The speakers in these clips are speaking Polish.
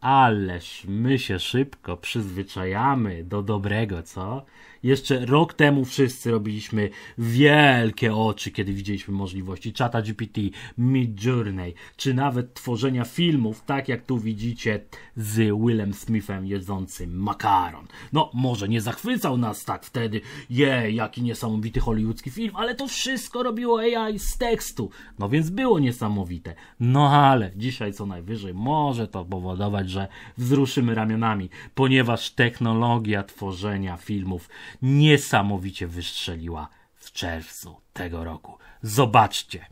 Ależ my się szybko przyzwyczajamy do dobrego, co? Jeszcze rok temu wszyscy robiliśmy wielkie oczy, kiedy widzieliśmy możliwości czata GPT, Midjourney, Journey, czy nawet tworzenia filmów, tak jak tu widzicie z Willem Smithem jedzącym makaron. No, może nie zachwycał nas tak wtedy, jej, jaki niesamowity hollywoodzki film, ale to wszystko robiło AI z tekstu, no więc było niesamowite. No ale dzisiaj co najwyżej może to powodować, że wzruszymy ramionami, ponieważ technologia tworzenia filmów niesamowicie wystrzeliła w czerwcu tego roku. Zobaczcie.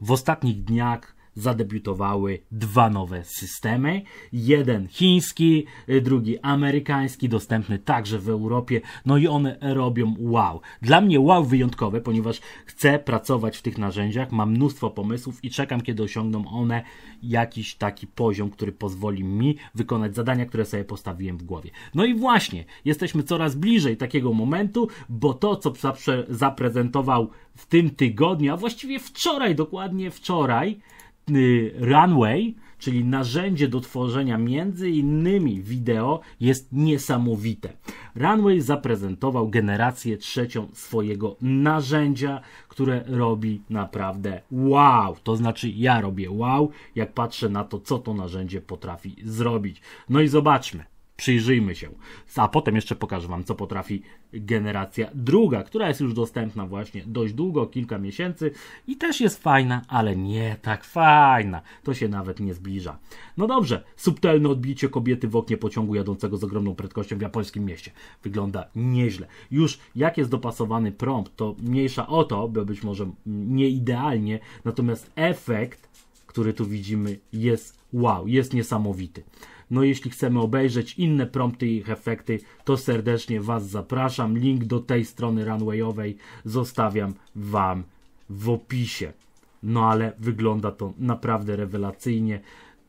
W ostatnich dniach zadebiutowały dwa nowe systemy. Jeden chiński, y, drugi amerykański, dostępny także w Europie. No i one robią wow. Dla mnie wow wyjątkowe, ponieważ chcę pracować w tych narzędziach, mam mnóstwo pomysłów i czekam, kiedy osiągną one jakiś taki poziom, który pozwoli mi wykonać zadania, które sobie postawiłem w głowie. No i właśnie, jesteśmy coraz bliżej takiego momentu, bo to, co zaprezentował w tym tygodniu, a właściwie wczoraj, dokładnie wczoraj, Runway, czyli narzędzie do tworzenia między innymi wideo, jest niesamowite. Runway zaprezentował generację trzecią swojego narzędzia, które robi naprawdę wow. To znaczy ja robię wow, jak patrzę na to, co to narzędzie potrafi zrobić. No i zobaczmy przyjrzyjmy się. A potem jeszcze pokażę Wam, co potrafi generacja druga, która jest już dostępna właśnie dość długo, kilka miesięcy i też jest fajna, ale nie tak fajna. To się nawet nie zbliża. No dobrze, subtelne odbicie kobiety w oknie pociągu jadącego z ogromną prędkością w japońskim mieście. Wygląda nieźle. Już jak jest dopasowany prompt, to mniejsza o to, bo być może nie idealnie, natomiast efekt, który tu widzimy jest wow, jest niesamowity. No jeśli chcemy obejrzeć inne prompty i ich efekty, to serdecznie Was zapraszam. Link do tej strony runwayowej zostawiam Wam w opisie. No ale wygląda to naprawdę rewelacyjnie.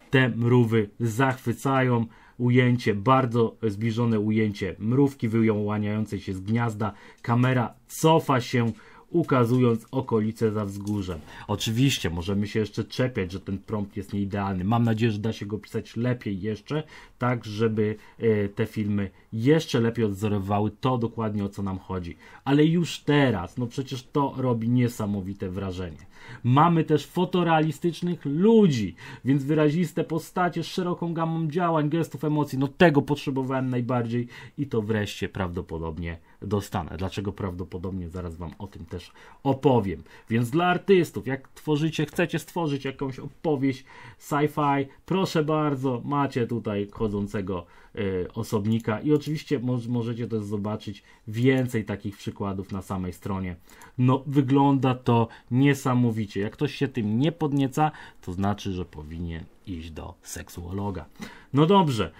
Te mrówy zachwycają ujęcie, bardzo zbliżone ujęcie mrówki wyjąłaniającej się z gniazda. Kamera cofa się ukazując okolice za wzgórzem. Oczywiście możemy się jeszcze czepiać, że ten prompt jest nieidealny. Mam nadzieję, że da się go pisać lepiej jeszcze, tak żeby e, te filmy jeszcze lepiej odzorowały to dokładnie o co nam chodzi. Ale już teraz, no przecież to robi niesamowite wrażenie. Mamy też fotorealistycznych ludzi, więc wyraziste postacie z szeroką gamą działań, gestów, emocji. No tego potrzebowałem najbardziej i to wreszcie prawdopodobnie dostanę. Dlaczego prawdopodobnie zaraz Wam o tym też opowiem. Więc dla artystów, jak tworzycie, chcecie stworzyć jakąś opowieść sci-fi, proszę bardzo, macie tutaj chodzącego y, osobnika i oczywiście mo możecie też zobaczyć więcej takich przykładów na samej stronie. No, wygląda to niesamowicie. Jak ktoś się tym nie podnieca, to znaczy, że powinien iść do seksuologa. No dobrze,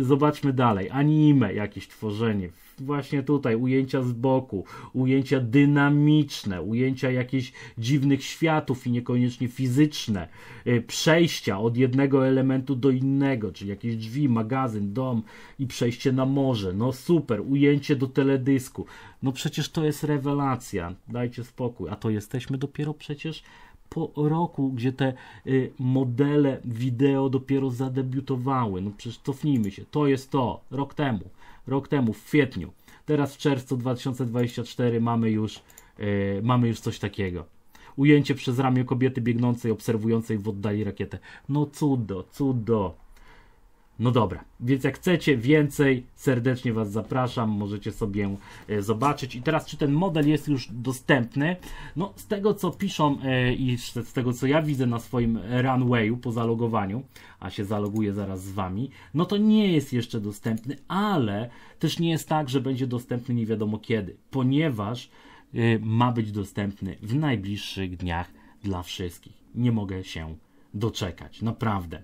e, zobaczmy dalej. Anime, jakieś tworzenie, właśnie tutaj, ujęcia z boku, ujęcia dynamiczne, ujęcia jakichś dziwnych światów i niekoniecznie fizyczne, y, przejścia od jednego elementu do innego, czyli jakieś drzwi, magazyn, dom i przejście na morze. No super, ujęcie do teledysku. No przecież to jest rewelacja, dajcie spokój, a to jesteśmy dopiero przecież po roku, gdzie te y, modele wideo dopiero zadebiutowały. No przecież cofnijmy się, to jest to, rok temu rok temu, w kwietniu. Teraz w czerwcu 2024 mamy już, yy, mamy już coś takiego. Ujęcie przez ramię kobiety biegnącej, obserwującej w oddali rakietę. No cudo, cudo. No dobra, więc jak chcecie więcej, serdecznie Was zapraszam, możecie sobie e, zobaczyć. I teraz, czy ten model jest już dostępny? No, z tego co piszą e, i z tego co ja widzę na swoim runwayu po zalogowaniu, a się zaloguję zaraz z Wami, no to nie jest jeszcze dostępny, ale też nie jest tak, że będzie dostępny nie wiadomo kiedy, ponieważ e, ma być dostępny w najbliższych dniach dla wszystkich. Nie mogę się doczekać, naprawdę.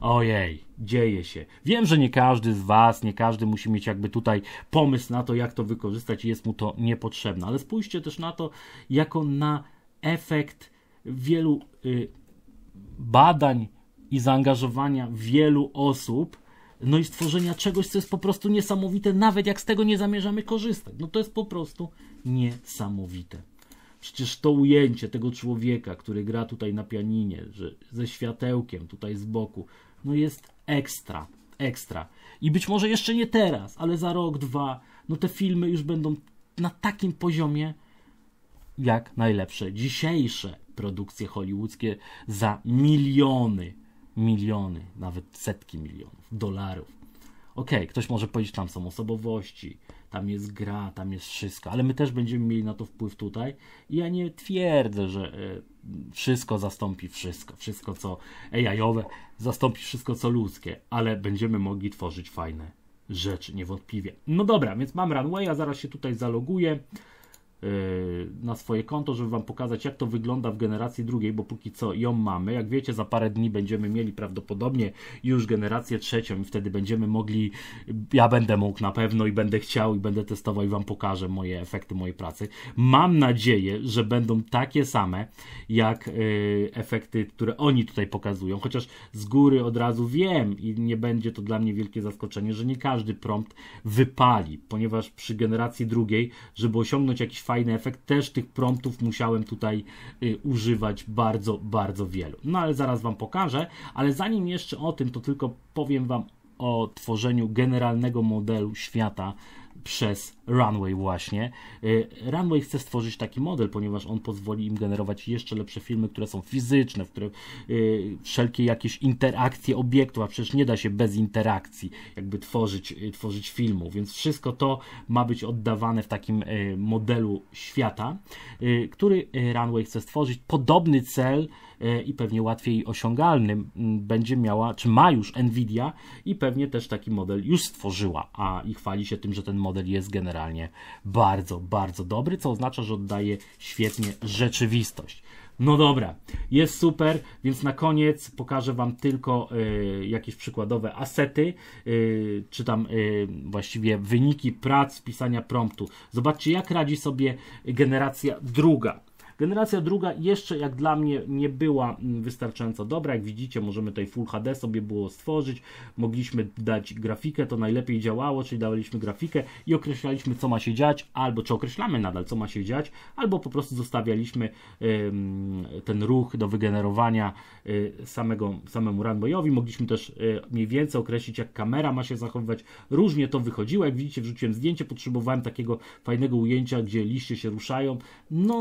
Ojej, dzieje się. Wiem, że nie każdy z Was, nie każdy musi mieć jakby tutaj pomysł na to, jak to wykorzystać i jest mu to niepotrzebne, ale spójrzcie też na to jako na efekt wielu y, badań i zaangażowania wielu osób, no i stworzenia czegoś, co jest po prostu niesamowite, nawet jak z tego nie zamierzamy korzystać. No to jest po prostu niesamowite. Przecież to ujęcie tego człowieka, który gra tutaj na pianinie, że ze światełkiem tutaj z boku, no jest ekstra, ekstra. I być może jeszcze nie teraz, ale za rok, dwa, no te filmy już będą na takim poziomie, jak najlepsze dzisiejsze produkcje hollywoodzkie za miliony, miliony, nawet setki milionów dolarów. Okej, okay, ktoś może powiedzieć, tam są osobowości, tam jest gra, tam jest wszystko, ale my też będziemy mieli na to wpływ tutaj. I ja nie twierdzę, że e, wszystko zastąpi wszystko, wszystko co AI-owe zastąpi wszystko co ludzkie, ale będziemy mogli tworzyć fajne rzeczy, niewątpliwie. No dobra, więc mam runway, a zaraz się tutaj zaloguję. Y, na swoje konto, żeby Wam pokazać, jak to wygląda w generacji drugiej, bo póki co ją mamy. Jak wiecie, za parę dni będziemy mieli prawdopodobnie już generację trzecią i wtedy będziemy mogli, ja będę mógł na pewno i będę chciał i będę testował i Wam pokażę moje efekty mojej pracy. Mam nadzieję, że będą takie same, jak y, efekty, które oni tutaj pokazują, chociaż z góry od razu wiem i nie będzie to dla mnie wielkie zaskoczenie, że nie każdy prompt wypali, ponieważ przy generacji drugiej, żeby osiągnąć jakiś fajny efekt. Też tych promptów musiałem tutaj y, używać bardzo, bardzo wielu. No ale zaraz Wam pokażę, ale zanim jeszcze o tym, to tylko powiem Wam o tworzeniu generalnego modelu świata przez Runway właśnie. Y, runway chce stworzyć taki model, ponieważ on pozwoli im generować jeszcze lepsze filmy, które są fizyczne, w których wszelkie jakieś interakcje obiektów, a przecież nie da się bez interakcji jakby tworzyć, y, tworzyć filmu, więc wszystko to ma być oddawane w takim y, modelu świata, który Runway chce stworzyć. Podobny cel i pewnie łatwiej osiągalny mm, będzie miała, czy ma już Nvidia i pewnie też taki model już stworzyła, a i chwali się tym, że ten model jest generowany generalnie bardzo, bardzo dobry, co oznacza, że oddaje świetnie rzeczywistość. No dobra, jest super, więc na koniec pokażę Wam tylko y, jakieś przykładowe asety, y, czy tam y, właściwie wyniki prac pisania promptu. Zobaczcie, jak radzi sobie generacja druga Generacja druga jeszcze jak dla mnie nie była mm, wystarczająco dobra. Jak widzicie, możemy tutaj Full HD sobie było stworzyć, mogliśmy dać grafikę, to najlepiej działało, czyli dawaliśmy grafikę i określaliśmy, co ma się dziać, albo czy określamy nadal, co ma się dziać, albo po prostu zostawialiśmy ten ruch do wygenerowania e, samego, samemu runwayowi. Mogliśmy też e, mniej więcej określić, jak kamera ma się zachowywać. Różnie to wychodziło. Jak widzicie, wrzuciłem zdjęcie, potrzebowałem takiego fajnego ujęcia, gdzie liście się ruszają. No,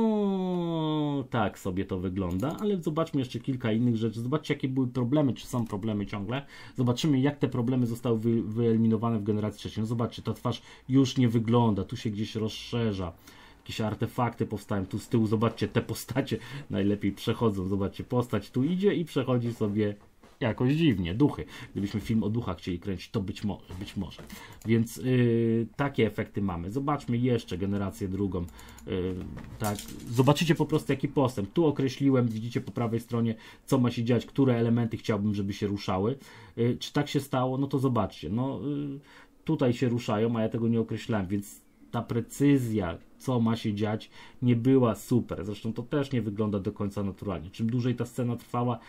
no tak sobie to wygląda, ale zobaczmy jeszcze kilka innych rzeczy. Zobaczcie, jakie były problemy, czy są problemy ciągle. Zobaczymy, jak te problemy zostały wy wyeliminowane w generacji trzeciej. No zobaczcie, ta twarz już nie wygląda, tu się gdzieś rozszerza jakieś artefakty powstają. Tu z tyłu, zobaczcie, te postacie najlepiej przechodzą. Zobaczcie, postać tu idzie i przechodzi sobie jakoś dziwnie, duchy. Gdybyśmy film o duchach chcieli kręcić, to być, może być może. Więc yy, takie efekty mamy. Zobaczmy jeszcze generację drugą. Yy, tak. Zobaczycie po prostu jaki postęp. Tu określiłem, widzicie po prawej stronie, co ma się dziać, które elementy chciałbym, żeby się ruszały. Yy, czy tak się stało? No to zobaczcie. No, y, tutaj się ruszają, a ja tego nie określałem, więc ta precyzja, co ma się dziać, nie była super. Zresztą to też nie wygląda do końca naturalnie. Czym dłużej ta scena trwała,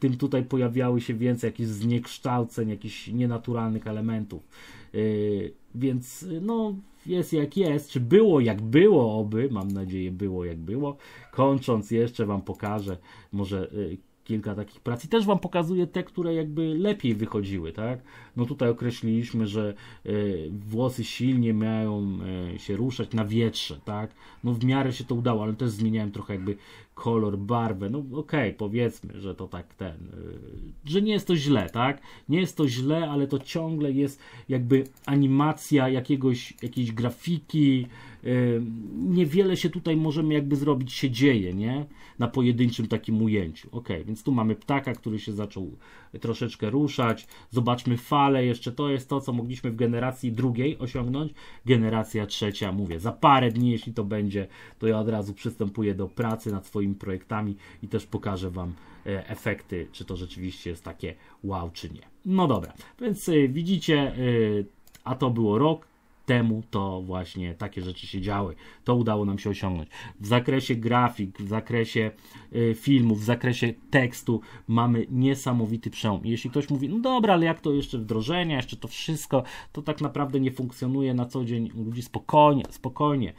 tym tutaj pojawiały się więcej jakichś zniekształceń, jakichś nienaturalnych elementów. Yy, więc no, jest jak jest. Czy było jak było, oby, mam nadzieję, było jak było. Kończąc, jeszcze Wam pokażę może yy, kilka takich prac i też Wam pokazuję te, które jakby lepiej wychodziły, tak? No tutaj określiliśmy, że y, włosy silnie mają y, e, się ruszać na wietrze, tak? No w miarę się to udało, ale też zmieniałem trochę jakby kolor, barwę, no okej, okay, powiedzmy, że to tak ten, y, że nie jest to źle, tak? Nie jest to źle, ale to ciągle jest jakby animacja jakiegoś, jakiejś grafiki, Yy, niewiele się tutaj możemy jakby zrobić, się dzieje, nie? Na pojedynczym takim ujęciu. Ok, więc tu mamy ptaka, który się zaczął troszeczkę ruszać. Zobaczmy falę jeszcze, to jest to, co mogliśmy w generacji drugiej osiągnąć. Generacja trzecia, mówię, za parę dni, jeśli to będzie, to ja od razu przystępuję do pracy nad swoimi projektami i też pokażę Wam e, efekty, czy to rzeczywiście jest takie wow, czy nie. No dobra, więc e, widzicie, e, a to było rok, temu to właśnie takie rzeczy się działy. To udało nam się osiągnąć. W zakresie grafik, w zakresie y, filmów, w zakresie tekstu mamy niesamowity przełom. Jeśli ktoś mówi, no dobra, ale jak to jeszcze wdrożenia, jeszcze to wszystko, to tak naprawdę nie funkcjonuje na co dzień ludzi spokojnie, spokojnie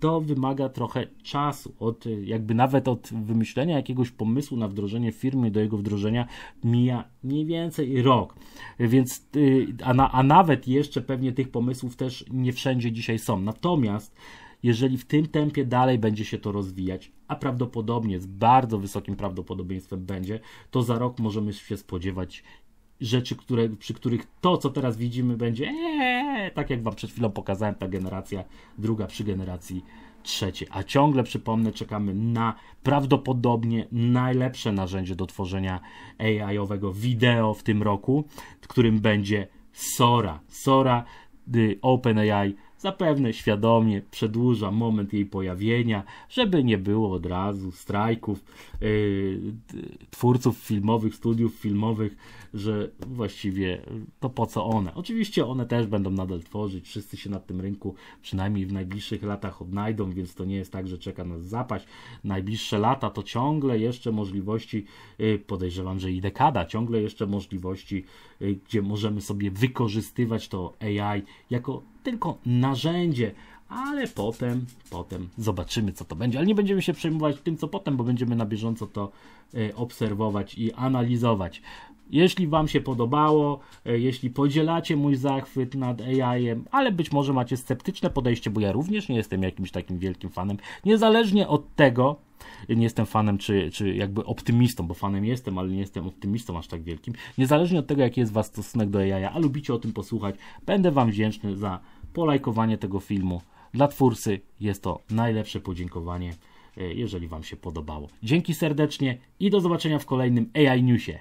to wymaga trochę czasu, od, jakby nawet od wymyślenia jakiegoś pomysłu na wdrożenie firmy do jego wdrożenia mija mniej więcej rok. Więc, y, a, na, a nawet jeszcze pewnie tych pomysłów też nie wszędzie dzisiaj są. Natomiast jeżeli w tym tempie dalej będzie się to rozwijać, a prawdopodobnie z bardzo wysokim prawdopodobieństwem będzie, to za rok możemy się spodziewać rzeczy, które, przy których to, co teraz widzimy, będzie eee", tak jak wam przed chwilą pokazałem, ta generacja druga przy generacji trzeciej. A ciągle, przypomnę, czekamy na prawdopodobnie najlepsze narzędzie do tworzenia AI-owego wideo w tym roku, którym będzie Sora. Sora y, OpenAI Zapewne świadomie przedłuża moment jej pojawienia, żeby nie było od razu strajków yy, twórców filmowych, studiów filmowych, że właściwie to po co one. Oczywiście one też będą nadal tworzyć, wszyscy się na tym rynku przynajmniej w najbliższych latach odnajdą, więc to nie jest tak, że czeka nas zapaść. Najbliższe lata to ciągle jeszcze możliwości, yy, podejrzewam, że i dekada, ciągle jeszcze możliwości, yy, gdzie możemy sobie wykorzystywać to AI jako tylko narzędzie, ale potem, potem zobaczymy, co to będzie. Ale nie będziemy się przejmować tym, co potem, bo będziemy na bieżąco to e, obserwować i analizować. Jeśli Wam się podobało, e, jeśli podzielacie mój zachwyt nad ai ale być może macie sceptyczne podejście, bo ja również nie jestem jakimś takim wielkim fanem, niezależnie od tego, nie jestem fanem, czy, czy jakby optymistą, bo fanem jestem, ale nie jestem optymistą aż tak wielkim. Niezależnie od tego, jaki jest Was stosunek do AI, a lubicie o tym posłuchać, będę Wam wdzięczny za polajkowanie tego filmu. Dla twórcy jest to najlepsze podziękowanie, e, jeżeli Wam się podobało. Dzięki serdecznie i do zobaczenia w kolejnym AI Newsie.